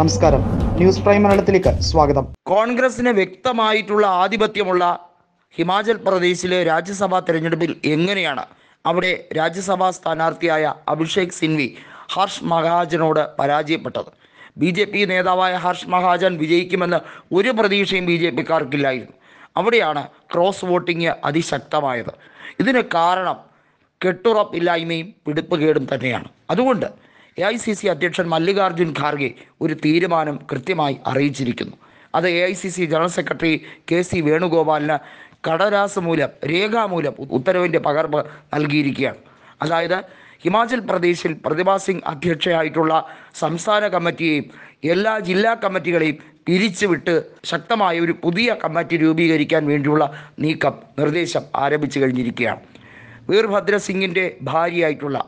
നമസ്കാരം news prime മലയാളത്തിലേക്ക് സ്വാഗതം കോൺഗ്രസിന് വ്യക്തമായിട്ടുള്ള ആധിപത്യമുള്ള ഹിമാചൽ പ്രദേശിലെ രാജ്യസഭാ തെരഞ്ഞെടുപ്പിൽ എങ്ങനെയാണ് അവിടെ രാജ്യസഭാ സ്ഥാനാർത്ഥിയായ അഭിഷേക് സിൻവി ഹർഷ് മഹാജനോട് പരാജയപ്പെട്ടത് ബി ജെ പി നേതാവായ ഹർഷ് മഹാജൻ വിജയിക്കുമെന്ന് ഒരു പ്രതീക്ഷയും ബി ജെ പിക്കാർക്കില്ലായിരുന്നു അവിടെയാണ് ക്രോസ് വോട്ടിംഗ് അതിശക്തമായത് ഇതിന് കാരണം കെട്ടുറപ്പില്ലായ്മയും പിടിപ്പുകേടും തന്നെയാണ് അതുകൊണ്ട് എ ഐ സി സി അധ്യക്ഷൻ മല്ലികാർജ്ജുൻ ഖാർഗെ ഒരു തീരുമാനം കൃത്യമായി അറിയിച്ചിരിക്കുന്നു അത് A I C C general secretary K C വേണുഗോപാലിന് കടലാസ് മൂലം രേഖാമൂലം ഉത്തരവിൻ്റെ പകർപ്പ് നൽകിയിരിക്കുകയാണ് അതായത് ഹിമാചൽ പ്രദേശിൽ പ്രതിഭാ സിംഗ് അധ്യക്ഷയായിട്ടുള്ള സംസ്ഥാന കമ്മിറ്റിയെയും എല്ലാ ജില്ലാ കമ്മിറ്റികളെയും പിരിച്ചുവിട്ട് ശക്തമായ ഒരു പുതിയ കമ്മിറ്റി രൂപീകരിക്കാൻ വേണ്ടിയുള്ള നീക്കം നിർദ്ദേശം ആരംഭിച്ചു കഴിഞ്ഞിരിക്കുകയാണ് വീർഭദ്ര സിംഗിൻ്റെ ഭാര്യയായിട്ടുള്ള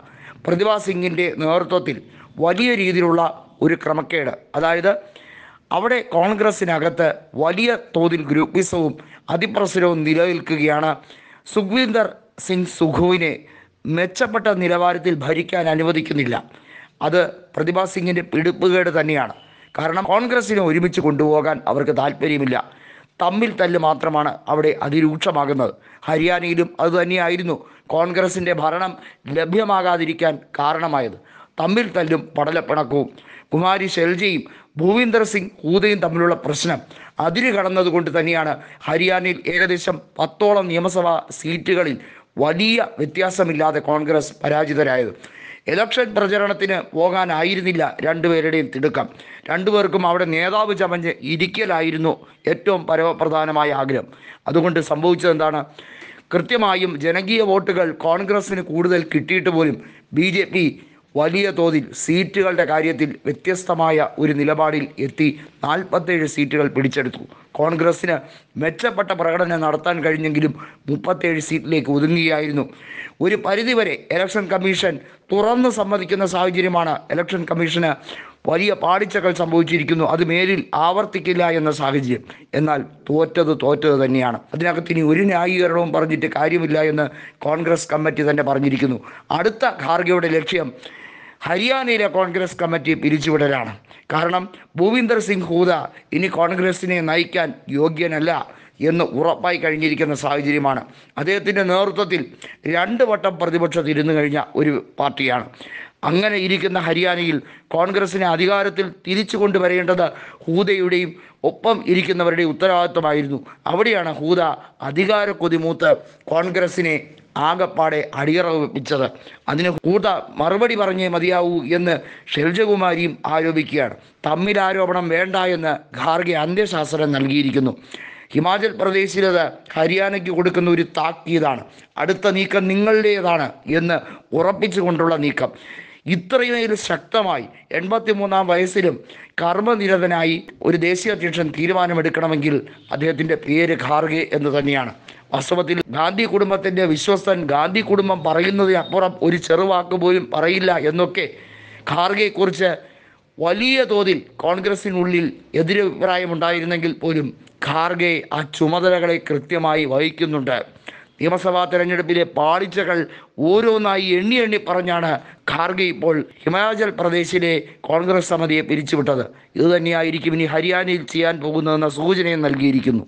പ്രതിഭാ സിംഗിൻ്റെ നേതൃത്വത്തിൽ വലിയ രീതിയിലുള്ള ഒരു ക്രമക്കേട് അതായത് അവിടെ കോൺഗ്രസിനകത്ത് വലിയ തോതിൽ ഗ്രൂപ്പിസവും അതിപ്രസരവും നിലനിൽക്കുകയാണ് സുഖ്വീന്ദർ സിംഗ് സുഖുവിനെ മെച്ചപ്പെട്ട നിലവാരത്തിൽ ഭരിക്കാൻ അനുവദിക്കുന്നില്ല അത് പ്രതിഭാ സിംഗിൻ്റെ പിടിപ്പുകേട് തന്നെയാണ് കാരണം കോൺഗ്രസിനെ ഒരുമിച്ച് കൊണ്ടുപോകാൻ അവർക്ക് താല്പര്യമില്ല തമ്മിൽ തല്ല് മാത്രമാണ് അവിടെ അതിരൂക്ഷമാകുന്നത് ഹരിയാനയിലും അതുതന്നെയായിരുന്നു കോൺഗ്രസിൻ്റെ ഭരണം ലഭ്യമാകാതിരിക്കാൻ കാരണമായത് തമ്മിൽ തല്ലും പടലപ്പിണക്കവും കുമാരി ഷെൽജയും ഭൂവിന്ദർ സിംഗ് ഹൂദയും തമ്മിലുള്ള പ്രശ്നം അതിര് കടന്നതുകൊണ്ട് തന്നെയാണ് ഹരിയാനയിൽ ഏകദേശം പത്തോളം നിയമസഭാ സീറ്റുകളിൽ വലിയ വ്യത്യാസമില്ലാതെ കോൺഗ്രസ് പരാജിതരായത് ഇലക്ഷൻ പ്രചരണത്തിന് പോകാനായിരുന്നില്ല രണ്ടുപേരുടെയും തിടുക്കം രണ്ടുപേർക്കും അവിടെ നേതാവ് ചമഞ്ഞ് ഇരിക്കലായിരുന്നു ഏറ്റവും പരമപ്രധാനമായ ആഗ്രഹം അതുകൊണ്ട് സംഭവിച്ചത് എന്താണ് കൃത്യമായും ജനകീയ വോട്ടുകൾ കോൺഗ്രസ്സിന് കൂടുതൽ കിട്ടിയിട്ട് പോലും ബി വലിയ തോതിൽ സീറ്റുകളുടെ കാര്യത്തിൽ വ്യത്യസ്തമായ ഒരു നിലപാടിൽ എത്തി നാൽപ്പത്തേഴ് സീറ്റുകൾ പിടിച്ചെടുത്തു കോൺഗ്രസ്സിന് മെച്ചപ്പെട്ട പ്രകടനം നടത്താൻ കഴിഞ്ഞെങ്കിലും മുപ്പത്തേഴ് സീറ്റിലേക്ക് ഒതുങ്ങുകയായിരുന്നു ഒരു പരിധിവരെ ഇലക്ഷൻ കമ്മീഷൻ തുറന്ന് സമ്മതിക്കുന്ന സാഹചര്യമാണ് ഇലക്ഷൻ കമ്മീഷന് വലിയ പാളിച്ചകൾ സംഭവിച്ചിരിക്കുന്നു അത് മേലിൽ ആവർത്തിക്കില്ല എന്ന സാഹചര്യം എന്നാൽ തോറ്റത് തോറ്റത് തന്നെയാണ് അതിനകത്ത് ഇനി ഒരു ന്യായീകരണവും പറഞ്ഞിട്ട് കാര്യമില്ല എന്ന് കോൺഗ്രസ് കമ്മിറ്റി തന്നെ പറഞ്ഞിരിക്കുന്നു അടുത്ത ഖാർഗയുടെ ലക്ഷ്യം ഹരിയാനയിലെ കോൺഗ്രസ് കമ്മിറ്റി പിരിച്ചുവിടലാണ് കാരണം ഭൂവിന്ദർ സിംഗ് ഹൂദ ഇനി കോൺഗ്രസിനെ നയിക്കാൻ യോഗ്യനല്ല എന്ന് ഉറപ്പായി കഴിഞ്ഞിരിക്കുന്ന സാഹചര്യമാണ് അദ്ദേഹത്തിൻ്റെ നേതൃത്വത്തിൽ രണ്ട് വട്ടം പ്രതിപക്ഷത്തിരുന്നു കഴിഞ്ഞ ഒരു പാർട്ടിയാണ് അങ്ങനെ ഇരിക്കുന്ന ഹരിയാനയിൽ കോൺഗ്രസിനെ അധികാരത്തിൽ തിരിച്ചു കൊണ്ടുവരേണ്ടത് ഹൂതയുടെയും ഒപ്പം ഇരിക്കുന്നവരുടെ ഉത്തരവാദിത്വമായിരുന്നു അവിടെയാണ് ഹൂദ അധികാര കൊതിമൂത്ത് കോൺഗ്രസിനെ ആകപ്പാടെ അടിയറവ് വെപ്പിച്ചത് അതിന് ഹൂദ മറുപടി പറഞ്ഞേ മതിയാവൂ എന്ന് ഷെൽജകുമാരിയും ആരോപിക്കുകയാണ് തമ്മിൽ ആരോപണം വേണ്ട എന്ന് ഖാർഗെ അന്ത്യശാസ്ത്രം നൽകിയിരിക്കുന്നു ഹിമാചൽ പ്രദേശിലത് ഹരിയാനയ്ക്ക് കൊടുക്കുന്ന ഒരു താക്കീതാണ് അടുത്ത നീക്കം നിങ്ങളുടേതാണ് എന്ന് ഉറപ്പിച്ചുകൊണ്ടുള്ള നീക്കം ഇത്രയും ശക്തമായി എൺപത്തി മൂന്നാം വയസ്സിലും കർമ്മനിരതനായി ഒരു ദേശീയ അധ്യക്ഷൻ തീരുമാനമെടുക്കണമെങ്കിൽ അദ്ദേഹത്തിൻ്റെ പേര് ഖാർഗെ എന്ന് തന്നെയാണ് വാസ്തവത്തിൽ ഗാന്ധി കുടുംബത്തിൻ്റെ വിശ്വസ്തൻ ഗാന്ധി കുടുംബം പറയുന്നതിനപ്പുറം ഒരു ചെറുവാക്ക് പോലും പറയില്ല എന്നൊക്കെ ഖാർഗെക്കുറിച്ച് വലിയ തോതിൽ കോൺഗ്രസിനുള്ളിൽ ഉണ്ടായിരുന്നെങ്കിൽ പോലും ഖാർഗെ ആ ചുമതലകളെ കൃത്യമായി വഹിക്കുന്നുണ്ട് നിയമസഭാ തെരഞ്ഞെടുപ്പിലെ പാളിച്ചകൾ ഓരോന്നായി എണ്ണി എണ്ണി പറഞ്ഞാണ് ഖാർഗെ ഇപ്പോൾ ഹിമാചൽ പ്രദേശിലെ കോൺഗ്രസ് സമിതിയെ പിരിച്ചുവിട്ടത് ഇതുതന്നെയായിരിക്കും ഇനി ഹരിയാനയിൽ ചെയ്യാൻ പോകുന്നതെന്ന സൂചനയും നൽകിയിരിക്കുന്നു